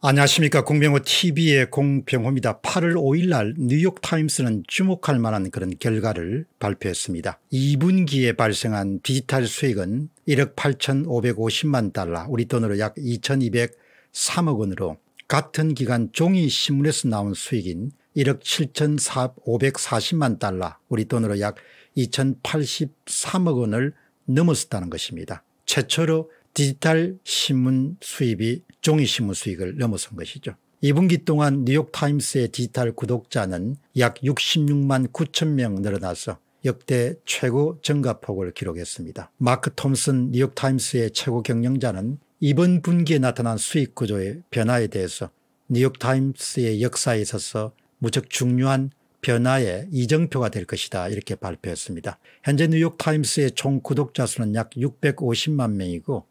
안녕하십니까 공병호 tv의 공병호입니다. 8월 5일 날 뉴욕타임스는 주목할 만한 그런 결과를 발표했습니다. 2분기에 발생한 디지털 수익은 1억 8,550만 달러 우리 돈으로 약 2,203억 원으로 같은 기간 종이신문에서 나온 수익인 1억 7,540만 달러 우리 돈으로 약 2,083억 원을 넘었었다는 것입니다. 최초로 디지털 신문 수입이 종이신문 수익을 넘어선 것이죠. 2분기 동안 뉴욕타임스의 디지털 구독자는 약 66만 9천 명 늘어나서 역대 최고 증가폭을 기록했습니다. 마크 톰슨 뉴욕타임스의 최고 경영자는 이번 분기에 나타난 수익 구조의 변화에 대해서 뉴욕타임스의 역사에 있어서 무척 중요한 변화의 이정표가 될 것이다 이렇게 발표했습니다. 현재 뉴욕타임스의 총 구독자 수는 약 650만 명이고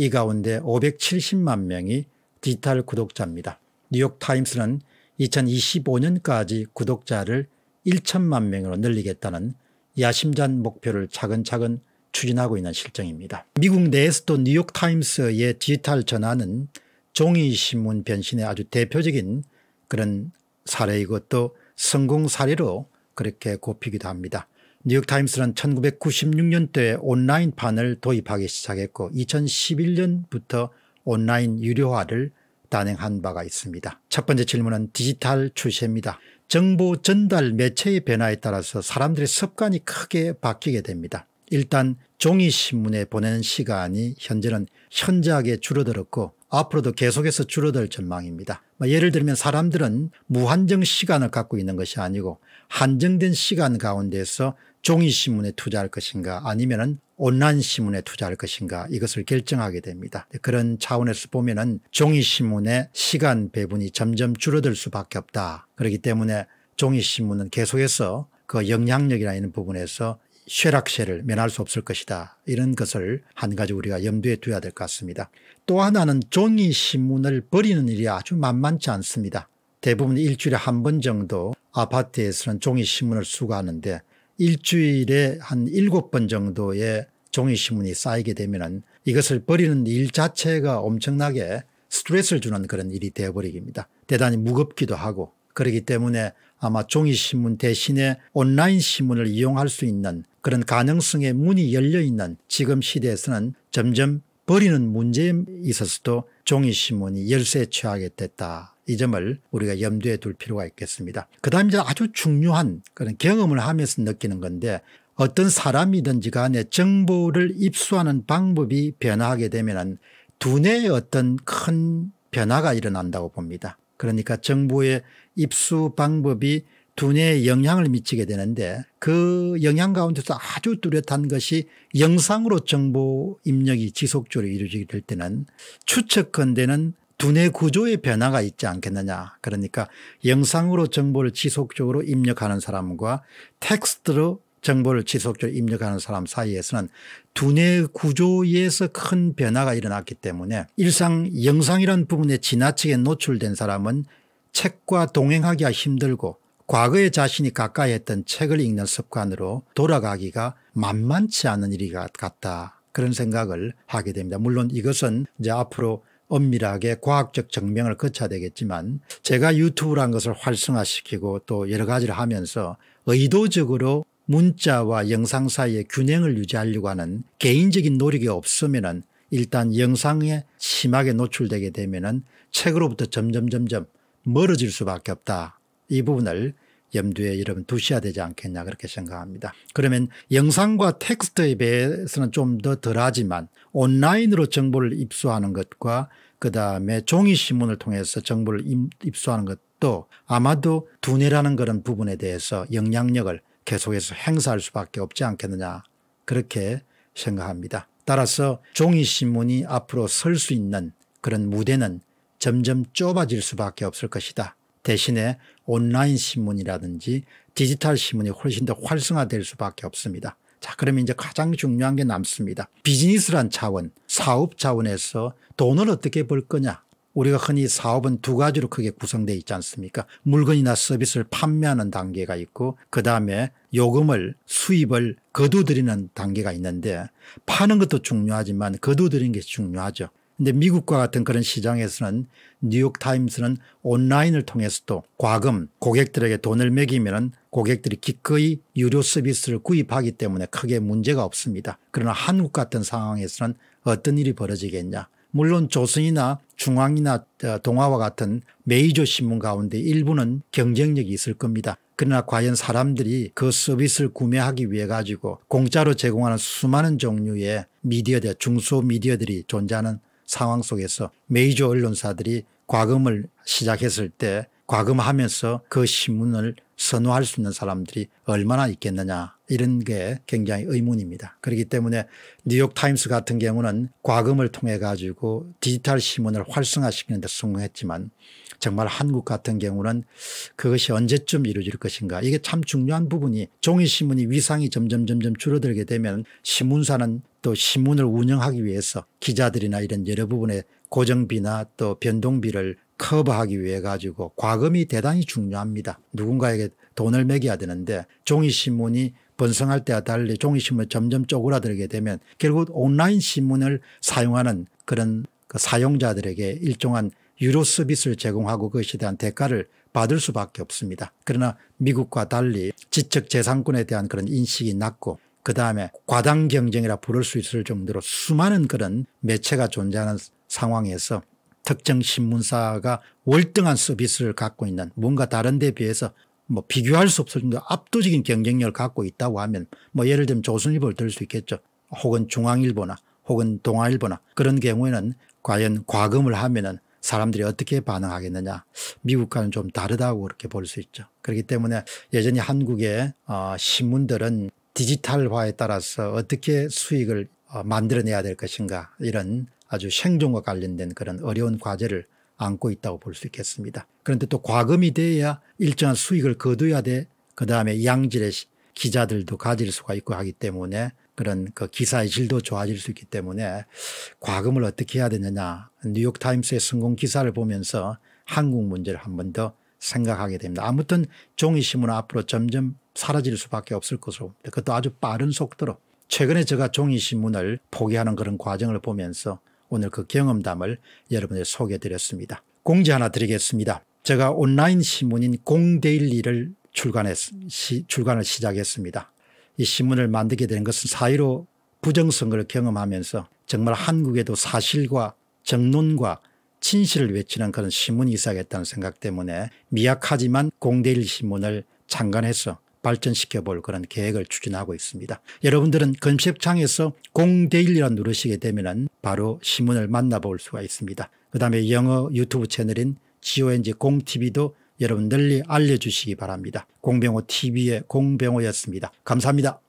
이 가운데 570만 명이 디지털 구독자입니다. 뉴욕타임스는 2025년까지 구독자를 1천만 명으로 늘리겠다는 야심찬 목표를 차근차근 추진하고 있는 실정입니다. 미국 내에서도 뉴욕타임스의 디지털 전환은 종이신문 변신의 아주 대표적인 그런 사례이고 또 성공 사례로 그렇게 꼽히기도 합니다. 뉴욕타임스는 1996년도에 온라인판을 도입하기 시작했고 2011년부터 온라인 유료화를 단행한 바가 있습니다. 첫 번째 질문은 디지털 추세입니다. 정보 전달 매체의 변화에 따라서 사람들의 습관이 크게 바뀌게 됩니다. 일단 종이신문에 보내는 시간이 현재는 현저하게 줄어들었고 앞으로도 계속해서 줄어들 전망입니다. 뭐 예를 들면 사람들은 무한정 시간을 갖고 있는 것이 아니고 한정된 시간 가운데서 종이신문에 투자할 것인가 아니면 온라인신문에 투자할 것인가 이것을 결정하게 됩니다. 그런 차원에서 보면 종이신문의 시간 배분이 점점 줄어들 수밖에 없다. 그렇기 때문에 종이신문은 계속해서 그 영향력이라는 부분에서 쇠락세를 면할 수 없을 것이다. 이런 것을 한 가지 우리가 염두에 두어야 될 것 같습니다. 또 하나는 종이신문을 버리는 일이 아주 만만치 않습니다. 대부분 일주일에 한 번 정도 아파트에서는 종이신문을 수거하는데 일주일에 한 일곱 번 정도의 종이신문이 쌓이게 되면 이것을 버리는 일 자체가 엄청나게 스트레스를 주는 그런 일이 되어버리기입니다. 대단히 무겁기도 하고 그렇기 때문에 아마 종이신문 대신에 온라인 신문을 이용할 수 있는 그런 가능성의 문이 열려있는 지금 시대에서는 점점 버리는 문제에 있어서도 종이신문이 열쇠 취하게 됐다 이 점을 우리가 염두에 둘 필요가 있겠습니다. 그 다음 이제 아주 중요한 그런 경험을 하면서 느끼는 건데 어떤 사람이든지 간에 정보를 입수하는 방법이 변화하게 되면 은두뇌에 어떤 큰 변화가 일어난다고 봅니다. 그러니까 정보의 입수 방법이 두뇌에 영향을 미치게 되는데 그 영향 가운데서 아주 뚜렷한 것이 영상으로 정보 입력이 지속적으로 이루어지게 될 때는 추측컨대는 두뇌 구조의 변화가 있지 않겠느냐. 그러니까 영상으로 정보를 지속적으로 입력하는 사람과 텍스트로 정보를 지속적으로 입력하는 사람 사이에서는 두뇌 구조에서 큰 변화가 일어났기 때문에 일상 영상이란 부분에 지나치게 노출된 사람은 책과 동행하기가 힘들고 과거의 자신이 가까이 했던 책을 읽는 습관으로 돌아가기가 만만치 않은 일이 같다. 그런 생각을 하게 됩니다. 물론 이것은 이제 앞으로 엄밀하게 과학적 증명을 거쳐야 되겠지만 제가 유튜브란 것을 활성화시키고 또 여러 가지를 하면서 의도적으로 문자와 영상 사이의 균형을 유지하려고 하는 개인적인 노력이 없으면 일단 영상에 심하게 노출되게 되면 책으로부터 점점 점점 멀어질 수밖에 없다. 이 부분을 염두에 여러분 두셔야 되지 않겠냐 그렇게 생각합니다. 그러면 영상과 텍스트에 비해서는 좀 더 덜하지만 온라인으로 정보를 입수하는 것과 그 다음에 종이신문을 통해서 정보를 입수하는 것도 아마도 두뇌라는 그런 부분에 대해서 영향력을 계속해서 행사할 수밖에 없지 않겠느냐 그렇게 생각합니다. 따라서 종이신문이 앞으로 설 수 있는 그런 무대는 점점 좁아질 수밖에 없을 것이다. 대신에 온라인 신문이라든지 디지털 신문이 훨씬 더 활성화될 수밖에 없습니다. 자 그러면 이제 가장 중요한 게 남습니다. 비즈니스란 차원 사업 차원에서 돈을 어떻게 벌 거냐 우리가 흔히 사업은 두 가지로 크게 구성되어 있지 않습니까 물건이나 서비스를 판매하는 단계가 있고 그다음에 요금을 수입을 거두드리는 단계가 있는데 파는 것도 중요하지만 거두들이는 게 중요하죠. 근데 미국과 같은 그런 시장에서는 뉴욕타임스는 온라인을 통해서도 과금 고객들에게 돈을 매기면 고객들이 기꺼이 유료 서비스를 구입하기 때문에 크게 문제가 없습니다. 그러나 한국 같은 상황에서는 어떤 일이 벌어지겠냐. 물론 조선이나 중앙이나 어, 동아와 같은 메이저 신문 가운데 일부는 경쟁력이 있을 겁니다. 그러나 과연 사람들이 그 서비스를 구매하기 위해 가지고 공짜로 제공하는 수많은 종류의 미디어들 중소 미디어들이 존재하는 상황 속에서 메이저 언론사들이 과금을 시작했을 때 과금하면서 그 신문을 선호할 수 있는 사람들이 얼마나 있겠느냐 이런 게 굉장히 의문입니다. 그렇기 때문에 뉴욕타임스 같은 경우는 과금을 통해 가지고 디지털 신문을 활성화시키는 데 성공했지만 정말 한국 같은 경우는 그것이 언제쯤 이루어질 것인가 이게 참 중요한 부분이 종이신문이 위상이 점점 점점 줄어들게 되면 신문사는 또 신문을 운영하기 위해서 기자들이나 이런 여러 부분의 고정비나 또 변동비를 커버하기 위해 가지고 과금이 대단히 중요합니다. 누군가에게 돈을 매겨야 되는데 종이신문이 번성할 때와 달리 종이신문이 점점 쪼그라들게 되면 결국 온라인 신문을 사용하는 그런 그 사용자들에게 일종한 유료 서비스를 제공하고 그것에 대한 대가를 받을 수밖에 없습니다. 그러나 미국과 달리 지적 재산권에 대한 그런 인식이 낮고 그 다음에 과당 경쟁이라 부를 수 있을 정도로 수많은 그런 매체가 존재하는 상황에서 특정 신문사가 월등한 서비스를 갖고 있는 뭔가 다른 데 비해서 뭐 비교할 수 없을 정도 압도적인 경쟁력을 갖고 있다고 하면 뭐 예를 들면 조선일보를 들 수 있겠죠. 혹은 중앙일보나 혹은 동아일보나 그런 경우에는 과연 과금을 하면은 사람들이 어떻게 반응하겠느냐 미국과는 좀 다르다고 그렇게 볼 수 있죠. 그렇기 때문에 여전히 한국의 어, 신문들은 디지털화에 따라서 어떻게 수익을 어, 만들어내야 될 것인가 이런 아주 생존과 관련된 그런 어려운 과제를 안고 있다고 볼 수 있겠습니다. 그런데 또 과금이 돼야 일정한 수익을 거둬야 돼. 그 다음에 양질의 기자들도 가질 수가 있고 하기 때문에 그런 그 기사의 질도 좋아질 수 있기 때문에 과금을 어떻게 해야 되느냐 뉴욕타임스의 성공 기사를 보면서 한국 문제를 한 번 더 생각하게 됩니다. 아무튼 종이신문 앞으로 점점 사라질 수밖에 없을 것으로 그것도 아주 빠른 속도로 최근에 제가 종이신문을 포기하는 그런 과정을 보면서 오늘 그 경험담을 여러분에게 소개해 드렸습니다. 공지 하나 드리겠습니다. 제가 온라인 신문인 공데일리를 출간했, 시, 출간을 시작했습니다. 이 신문을 만들게 된 것은 사이로 부정선거를 경험하면서 정말 한국에도 사실과 정론과 진실을 외치는 그런 신문이 있어야겠다는 생각 때문에 미약하지만 공대일 신문을 창간해서 발전시켜 볼 그런 계획을 추진하고 있습니다. 여러분들은 검색창에서 공대일이라 누르시게 되면 바로 신문을 만나볼 수가 있습니다. 그 다음에 영어 유튜브 채널인 GONG 공TV도 여러분들이 알려주시기 바랍니다. 공병호 TV의 공병호였습니다. 감사합니다.